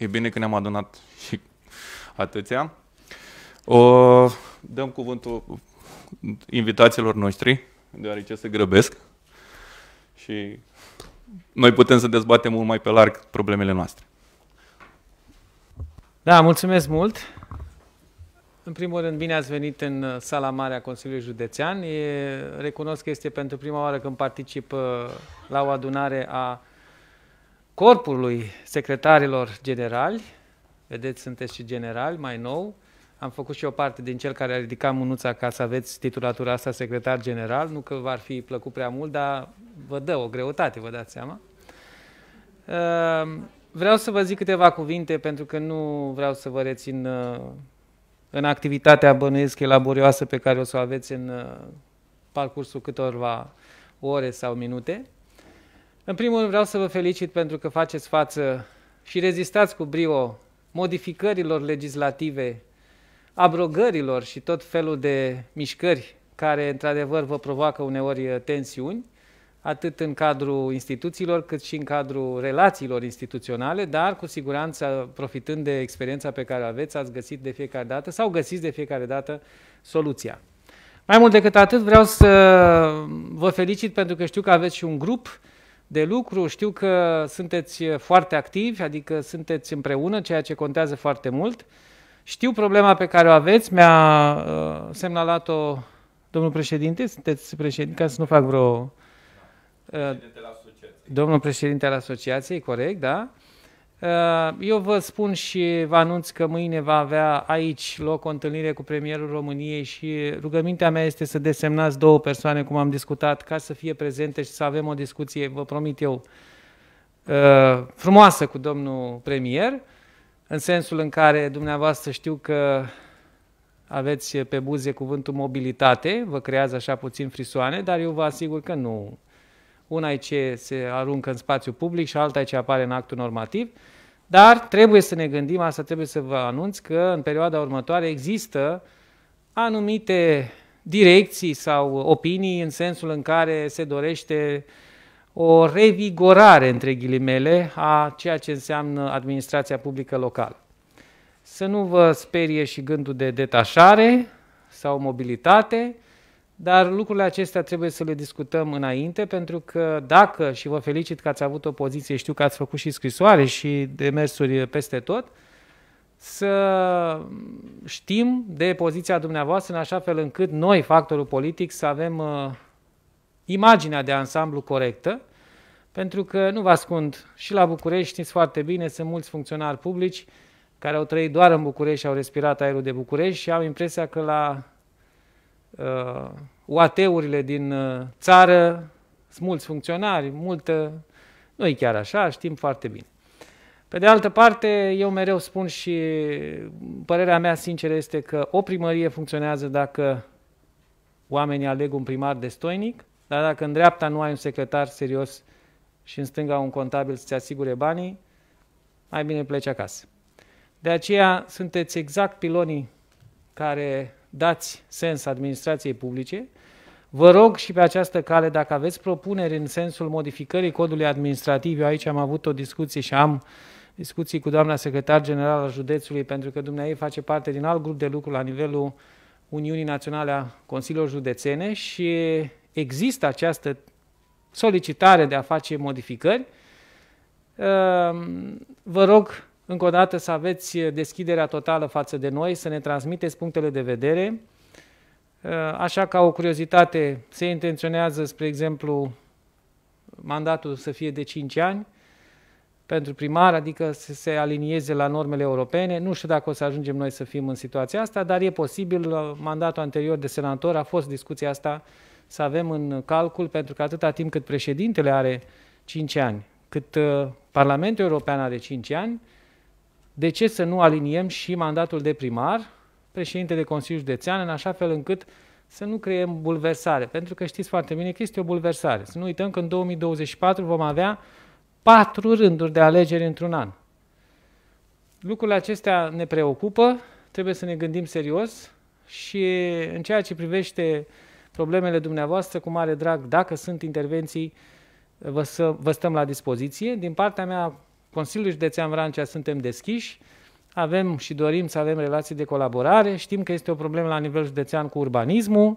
E bine că ne-am adunat și atâția. O, dăm cuvântul invitațiilor noștri, deoarece se grăbesc și noi putem să dezbatem mult mai pe larg problemele noastre. Da, mulțumesc mult! În primul rând, bine ați venit în uh, sala mare a Consiliului Județean. E, recunosc că este pentru prima oară când particip uh, la o adunare a corpului secretarilor generali, vedeți, sunteți și generali mai nou, am făcut și o parte din cel care a ridicat mânuța ca să aveți titulatura asta secretar general, nu că v-ar fi plăcut prea mult, dar vă dă o greutate, vă dați seama. Ehm, vreau să vă zic câteva cuvinte pentru că nu vreau să vă rețin uh, în activitatea bănuiesc laborioasă pe care o să o aveți în uh, parcursul câtorva ore sau minute. În primul rând vreau să vă felicit pentru că faceți față și rezistați cu brio modificărilor legislative, abrogărilor și tot felul de mișcări care, într-adevăr, vă provoacă uneori tensiuni, atât în cadrul instituțiilor, cât și în cadrul relațiilor instituționale, dar cu siguranță, profitând de experiența pe care o aveți, ați găsit de fiecare dată sau găsiți de fiecare dată soluția. Mai mult decât atât, vreau să vă felicit pentru că știu că aveți și un grup uh, de lucru. Știu că sunteți eh, foarte activi, adică sunteți împreună, ceea ce contează foarte mult. Știu problema pe care o aveți, mi-a eh, semnalat-o domnul președinte, sunteți președinte, ca să nu fac vreo... Eh, asociației. domnul președinte al asociației, corect, da? Uh, eu vă spun și vă anunț că mâine va avea aici loc o întâlnire cu premierul României și rugămintea mea este să desemnați două persoane, cum am discutat, ca să fie prezente și să avem o discuție, vă promit eu, uh, frumoasă cu domnul premier, în sensul în care dumneavoastră știu că aveți pe buze cuvântul mobilitate, vă creează așa puțin frisoane, dar eu vă asigur că nu una e ce se aruncă în spațiu public și alta e ce apare în actul normativ. Dar trebuie să ne gândim, asta trebuie să vă anunț, că în perioada următoare există anumite direcții sau opinii în sensul în care se dorește o revigorare, între ghilimele, a ceea ce înseamnă administrația publică locală. Să nu vă sperie și gândul de detașare sau mobilitate, dar lucrurile acestea trebuie să le discutăm înainte, pentru că dacă, și vă felicit că ați avut o poziție, știu că ați făcut și scrisoare și demersuri peste tot, să știm de poziția dumneavoastră în așa fel încât noi, factorul politic, să avem uh, imaginea de ansamblu corectă, pentru că, nu vă ascund, și la București știți foarte bine, sunt mulți funcționari publici care au trăit doar în București și au respirat aerul de București și am impresia că la uh, UAT-urile din uh, țară, sunt mulți funcționari, multă... Nu e chiar așa, știm foarte bine. Pe de altă parte, eu mereu spun și părerea mea sinceră este că o primărie funcționează dacă oamenii aleg un primar destoinic, dar dacă în dreapta nu ai un secretar serios și în stânga un contabil să-ți asigure banii, mai bine pleci acasă. De aceea sunteți exact pilonii care dați sens administrației publice, Vă rog și pe această cale, dacă aveți propuneri în sensul modificării codului administrativ, eu aici am avut o discuție și am discuții cu doamna secretar general al județului, pentru că dumneavoastră face parte din alt grup de lucru la nivelul Uniunii Naționale a Consiliilor Județene și există această solicitare de a face modificări. Ehm, vă rog încă o dată să aveți eh, deschiderea totală față de noi, să ne transmiteți punctele de vedere. Eh, așa ca o curiozitate, se intenționează, spre exemplu, mandatul să fie de 5 ani pentru primar, adică să se alinieze la normele europene. Nu știu dacă o să ajungem noi să fim în situația asta, dar e posibil, eh, mandatul anterior de senator a fost discuția asta, să avem în calcul, pentru că atâta timp cât președintele are 5 ani, cât Parlamentul European are 5 ani, de ce să nu aliniem și mandatul de primar, președinte de Consiliu Județean, în așa fel încât să nu creăm bulversare, pentru că știți foarte bine că este o bulversare. Să nu uităm că în 2024 vom avea patru rânduri de alegeri într-un an. Lucrurile acestea ne preocupă, trebuie să ne gândim serios și în ceea ce privește problemele dumneavoastră, cu mare drag, dacă sunt intervenții, vă, să, vă stăm la dispoziție. Din partea mea, Consiliul Județean Vrancea suntem deschiși, avem și dorim să avem relații de colaborare, știm că este o problemă la nivel județean cu urbanismul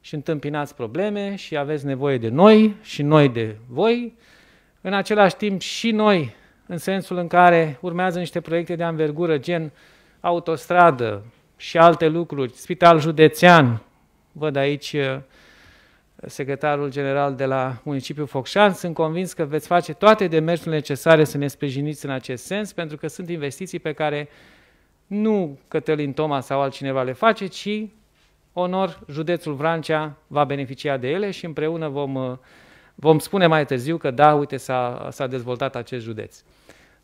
și întâmpinați probleme și aveți nevoie de noi și noi de voi. În același timp și noi, în sensul în care urmează niște proiecte de anvergură, gen autostradă și alte lucruri, spital județean, văd aici secretarul general de la municipiul Focșan. Sunt convins că veți face toate demersurile necesare să ne sprijiniți în acest sens, pentru că sunt investiții pe care nu Cătălin Toma sau altcineva le face, ci onor județul Vrancea va beneficia de ele și împreună vom, uh, vom spune mai târziu că da, uite, s-a dezvoltat acest județ.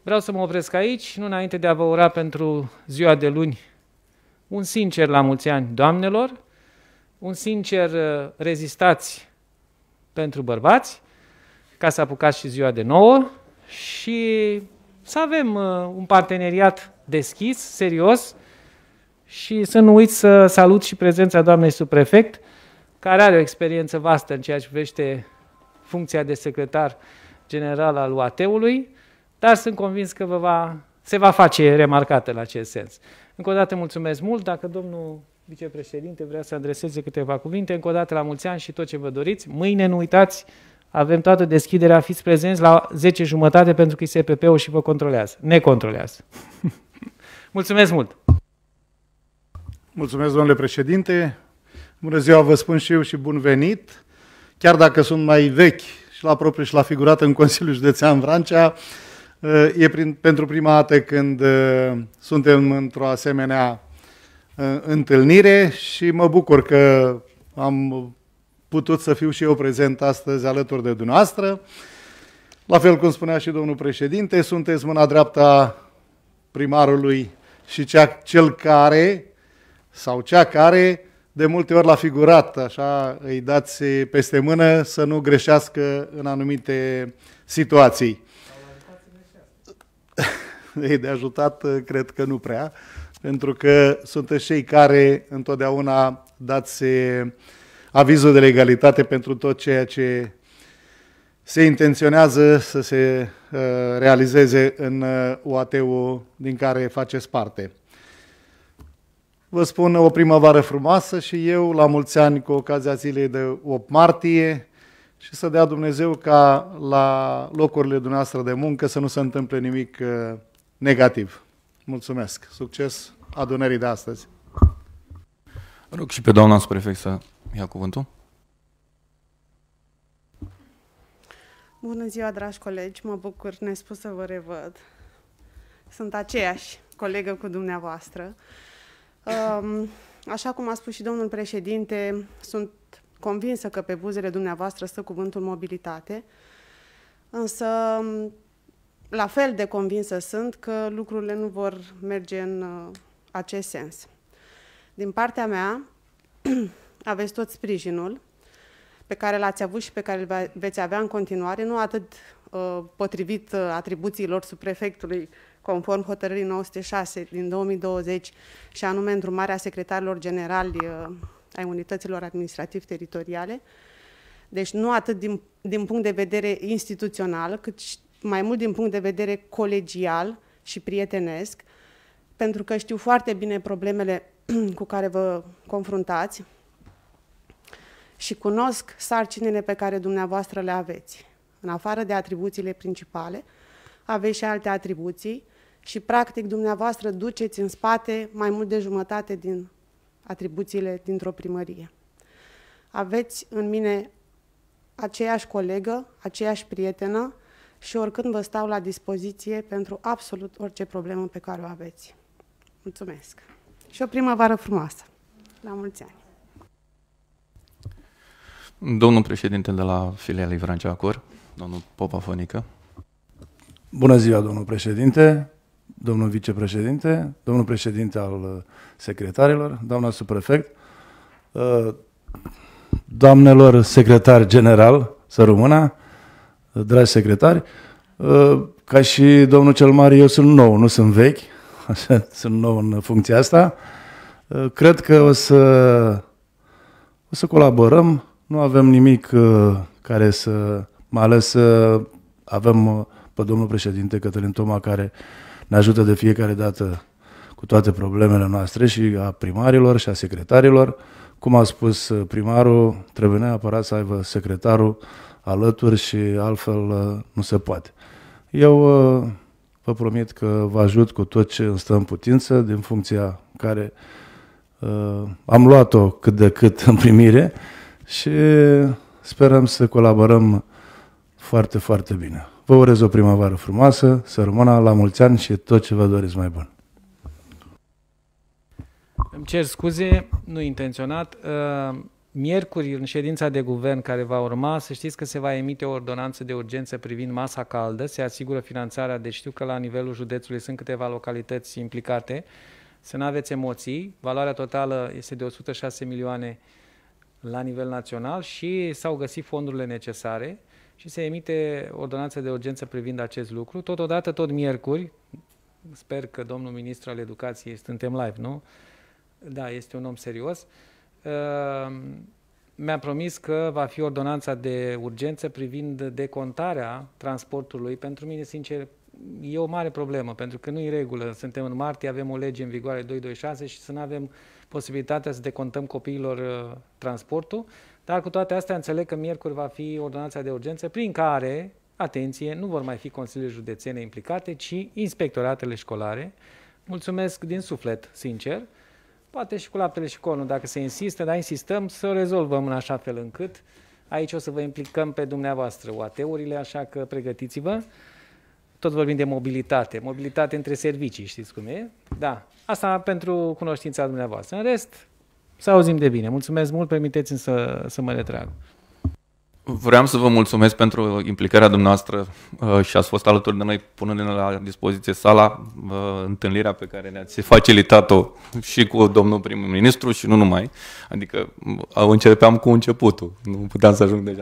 Vreau să mă opresc aici, nu înainte de a vă ura pentru ziua de luni un sincer la mulți ani doamnelor, un sincer uh, rezistați pentru bărbați, ca să apucați și ziua de nouă și să avem uh, un parteneriat deschis, serios și să nu uit să salut și prezența doamnei subprefect, care are o experiență vastă în ceea ce privește funcția de secretar general al UAT-ului, dar sunt convins că vă va, se va face remarcată în acest sens. Încă o dată mulțumesc mult, dacă domnul vicepreședinte vrea să adreseze câteva cuvinte. Încă o dată la mulți ani și tot ce vă doriți. Mâine nu uitați, avem toată deschiderea, fiți prezenți la 10 jumătate pentru că pp ul și vă controlează, ne controlează. Mulțumesc mult! Mulțumesc, domnule președinte! Bună ziua, vă spun și eu și bun venit! Chiar dacă sunt mai vechi și la propriu și la figurat în Consiliul Județean Vrancea, e prin, pentru prima dată când uh, suntem într-o asemenea întâlnire și mă bucur că am putut să fiu și eu prezent astăzi alături de dumneavoastră. La fel cum spunea și domnul președinte, sunteți mâna dreapta primarului și cea, cel care sau cea care de multe ori l-a figurat, așa îi dați peste mână să nu greșească în anumite situații. Ei, de ajutat cred că nu prea, pentru că sunteți cei care întotdeauna dați eh, avizul de legalitate pentru tot ceea ce se intenționează să se eh, realizeze în eh, UAT-ul din care faceți parte. Vă spun o primăvară frumoasă și eu la mulți ani cu ocazia zilei de 8 martie și să dea Dumnezeu ca la locurile dumneavoastră de muncă să nu se întâmple nimic negativ. Mulțumesc. Succes adunării de astăzi. Rog și pe doamna subprefect să ia cuvântul. Bună ziua, dragi colegi! Mă bucur nespus să vă revăd. Sunt aceeași colegă cu dumneavoastră. Um, așa cum a spus și domnul președinte, sunt convinsă că pe buzele dumneavoastră stă cuvântul mobilitate, însă la fel de convinsă sunt că lucrurile nu vor merge în uh, acest sens. Din partea mea, aveți tot sprijinul pe care l-ați avut și pe care îl veți avea în continuare, nu atât uh, potrivit uh, atribuțiilor subprefectului conform hotărârii 906 din 2020 și anume îndrumarea secretarilor generali uh, ai unităților administrativ-teritoriale, deci nu atât din, din punct de vedere instituțional, cât și mai mult din punct de vedere colegial și prietenesc, pentru că știu foarte bine problemele cu care vă confruntați și cunosc sarcinile pe care dumneavoastră le aveți. În afară de atribuțiile principale, aveți și alte atribuții și, practic, dumneavoastră duceți în spate mai mult de jumătate din atribuțiile dintr-o primărie. Aveți în mine aceeași colegă, aceeași prietenă, și oricând vă stau la dispoziție pentru absolut orice problemă pe care o aveți. Mulțumesc! Și o primăvară frumoasă! La mulți ani! Domnul președinte de la filialei Vrancea Cor, domnul Popa Fonică. Bună ziua, domnul președinte, domnul vicepreședinte, domnul președinte al uh, secretarilor, doamna suprefect, uh, doamnelor secretar general, să rămână, dragi secretari, uh, ca și domnul cel mare, eu sunt nou, nu sunt vechi, așa, sunt nou în funcția asta. Uh, cred că o să, o să colaborăm, nu avem nimic uh, care să, mai ales avem pe domnul președinte Cătălin Toma care ne ajută de fiecare dată cu toate problemele noastre și a primarilor și a secretarilor. Cum a spus primarul, trebuie neapărat să aibă secretarul alături și altfel uh, nu se poate. Eu uh, vă promit că vă ajut cu tot ce îmi stă în putință, din funcția care uh, am luat-o cât de cât în primire și sperăm să colaborăm foarte, foarte bine. Vă urez o primăvară frumoasă, să rămână la mulți ani și tot ce vă doriți mai bun. Îmi cer scuze, nu intenționat. Uh... Miercuri, în ședința de guvern care va urma, să știți că se va emite o ordonanță de urgență privind masa caldă, se asigură finanțarea, deci știu că la nivelul județului sunt câteva localități implicate, să nu aveți emoții, valoarea totală este de 106 milioane la nivel național și s-au găsit fondurile necesare și se emite ordonanță de urgență privind acest lucru. Totodată, tot miercuri, sper că domnul ministru al educației, suntem live, nu? Da, este un om serios. Uh, Ehm, mi-a promis că va fi ordonanța de urgență privind decontarea transportului. Pentru mine, sincer, e o mare problemă, pentru că nu e regulă. Suntem în martie, avem o lege în vigoare 226 și să nu avem posibilitatea să decontăm copiilor uh, transportul. Dar cu toate astea înțeleg că miercuri va fi ordonanța de urgență prin care, atenție, nu vor mai fi consiliile județene implicate, ci inspectoratele școlare. Mulțumesc din suflet, sincer poate și cu laptele și conul, dacă se insistă, dar insistăm să o rezolvăm în așa fel încât aici o să vă implicăm pe dumneavoastră OAT-urile, așa că pregătiți-vă. Tot vorbim de mobilitate, mobilitate între servicii, știți cum e? Da, asta pentru cunoștința dumneavoastră. În rest, să auzim de bine. Mulțumesc mult, permiteți-mi să, să mă retrag. Vreau să vă mulțumesc pentru implicarea dumneavoastră uh, și ați fost alături de noi punând la dispoziție sala, uh, întâlnirea pe care ne-ați facilitat-o și cu domnul prim-ministru și nu numai. Adică uh, începeam cu începutul, nu puteam să ajung deja.